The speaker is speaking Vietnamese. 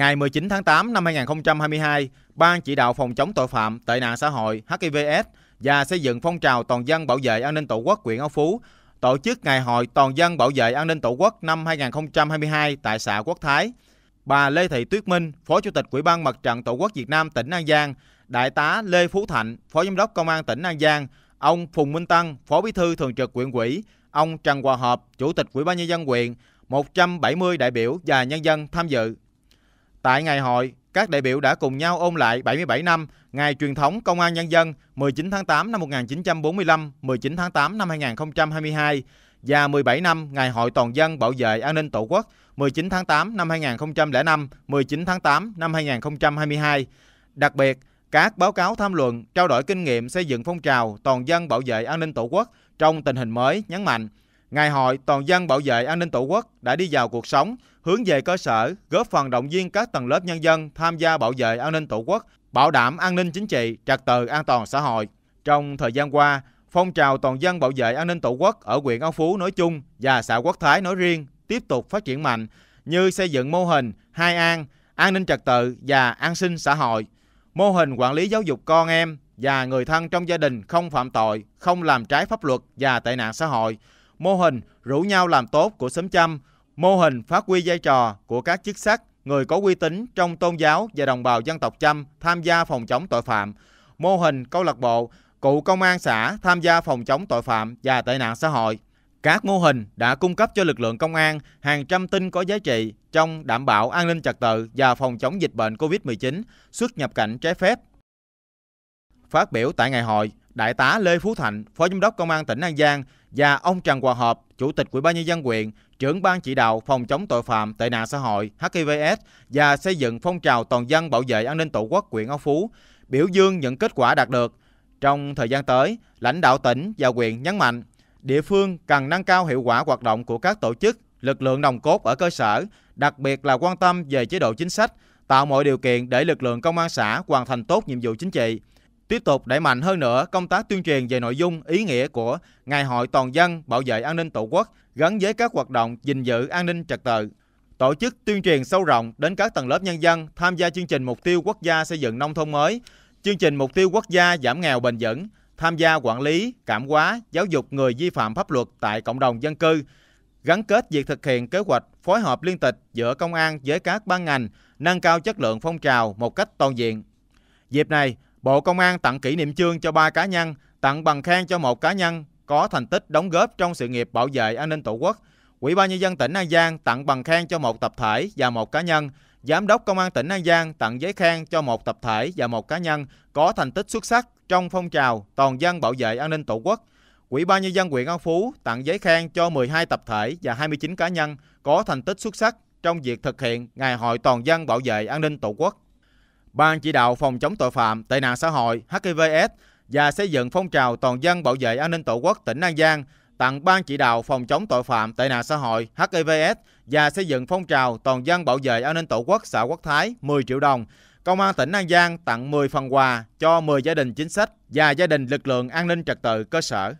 Ngày 19 tháng 8 năm 2022, Ban chỉ đạo phòng chống tội phạm, tệ nạn xã hội HIVS và xây dựng phong trào toàn dân bảo vệ an ninh Tổ quốc quyện Âu Phú tổ chức Ngày hội toàn dân bảo vệ an ninh Tổ quốc năm 2022 tại xã Quốc Thái. Bà Lê Thị Tuyết Minh, Phó Chủ tịch Ủy ban Mặt trận Tổ quốc Việt Nam tỉnh An Giang, Đại tá Lê Phú Thạnh, Phó Giám đốc Công an tỉnh An Giang, ông Phùng Minh Tăng, Phó Bí thư Thường trực huyện ủy, ông Trần Hòa Hợp, Chủ tịch Ủy ban nhân dân huyện, 170 đại biểu và nhân dân tham dự. Tại ngày hội, các đại biểu đã cùng nhau ôn lại 77 năm ngày truyền thống Công an Nhân dân 19 tháng 8 năm 1945, 19 tháng 8 năm 2022 và 17 năm ngày Hội Toàn dân Bảo vệ An ninh Tổ quốc 19 tháng 8 năm 2005, 19 tháng 8 năm 2022. Đặc biệt, các báo cáo tham luận trao đổi kinh nghiệm xây dựng phong trào toàn dân bảo vệ an ninh Tổ quốc trong tình hình mới nhấn mạnh Ngày hội toàn dân bảo vệ an ninh Tổ quốc đã đi vào cuộc sống, hướng về cơ sở, góp phần động viên các tầng lớp nhân dân tham gia bảo vệ an ninh Tổ quốc, bảo đảm an ninh chính trị, trật tự an toàn xã hội. Trong thời gian qua, phong trào toàn dân bảo vệ an ninh Tổ quốc ở huyện An Phú nói chung và xã Quốc Thái nói riêng tiếp tục phát triển mạnh như xây dựng mô hình hai an, an ninh trật tự và an sinh xã hội, mô hình quản lý giáo dục con em và người thân trong gia đình không phạm tội, không làm trái pháp luật và tệ nạn xã hội, mô hình rủ nhau làm tốt của xóm chăm, mô hình phát huy vai trò của các chức sắc, người có uy tín trong tôn giáo và đồng bào dân tộc chăm tham gia phòng chống tội phạm, mô hình câu lạc bộ, cụ công an xã tham gia phòng chống tội phạm và tệ nạn xã hội. Các mô hình đã cung cấp cho lực lượng công an hàng trăm tin có giá trị trong đảm bảo an ninh trật tự và phòng chống dịch bệnh COVID-19, xuất nhập cảnh trái phép. Phát biểu tại ngày hội, Đại tá Lê Phú Thạnh, Phó Giám đốc Công an tỉnh An Giang và ông Trần Hòa Hợp, Chủ tịch Ủy ban nhân dân huyện, trưởng ban chỉ đạo phòng chống tội phạm tệ nạn xã hội HIVS và xây dựng phong trào toàn dân bảo vệ an ninh Tổ quốc huyện An Phú biểu dương những kết quả đạt được. Trong thời gian tới, lãnh đạo tỉnh và huyện nhấn mạnh địa phương cần nâng cao hiệu quả hoạt động của các tổ chức, lực lượng nòng cốt ở cơ sở, đặc biệt là quan tâm về chế độ chính sách, tạo mọi điều kiện để lực lượng công an xã hoàn thành tốt nhiệm vụ chính trị tiếp tục đẩy mạnh hơn nữa công tác tuyên truyền về nội dung, ý nghĩa của Ngày hội toàn dân bảo vệ an ninh Tổ quốc gắn với các hoạt động gìn giữ an ninh trật tự. Tổ chức tuyên truyền sâu rộng đến các tầng lớp nhân dân tham gia chương trình mục tiêu quốc gia xây dựng nông thôn mới, chương trình mục tiêu quốc gia giảm nghèo bền vững, tham gia quản lý, cảm hóa, giáo dục người vi phạm pháp luật tại cộng đồng dân cư, gắn kết việc thực hiện kế hoạch phối hợp liên tịch giữa công an với các ban ngành, nâng cao chất lượng phong trào một cách toàn diện. Dịp này, Bộ Công an tặng kỷ niệm chương cho 3 cá nhân, tặng bằng khen cho một cá nhân có thành tích đóng góp trong sự nghiệp bảo vệ an ninh Tổ quốc. Ủy ban nhân dân tỉnh An Giang tặng bằng khen cho một tập thể và một cá nhân. Giám đốc Công an tỉnh An Giang tặng giấy khen cho một tập thể và một cá nhân có thành tích xuất sắc trong phong trào toàn dân bảo vệ an ninh Tổ quốc. Ủy ban nhân dân huyện An Phú tặng giấy khen cho 12 tập thể và 29 cá nhân có thành tích xuất sắc trong việc thực hiện Ngày hội toàn dân bảo vệ an ninh Tổ quốc. Ban chỉ đạo phòng chống tội phạm, tệ nạn xã hội HKVS và xây dựng phong trào toàn dân bảo vệ an ninh tổ quốc tỉnh An Giang tặng Ban chỉ đạo phòng chống tội phạm tệ nạn xã hội HKVS và xây dựng phong trào toàn dân bảo vệ an ninh tổ quốc xã Quốc Thái 10 triệu đồng. Công an tỉnh An Giang tặng 10 phần quà cho 10 gia đình chính sách và gia đình lực lượng an ninh trật tự cơ sở.